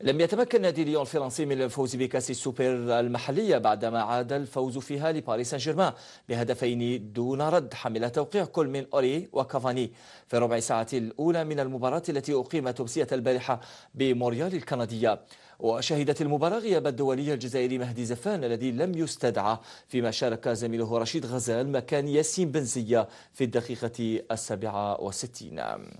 لم يتمكن نادي ليون الفرنسي من الفوز بكأس السوبر المحلية بعدما عاد الفوز فيها لباريس سان جيرمان بهدفين دون رد حمل توقيع كل من أوري وكافاني في ربع ساعة الأولى من المباراة التي أقيمت أمسية البارحة بموريال الكندية وشهدت المباراة غياب الدولي الجزائري مهدي زفان الذي لم يستدعى فيما شارك زميله رشيد غزال مكان ياسين بنزية في الدقيقة السابعة وستين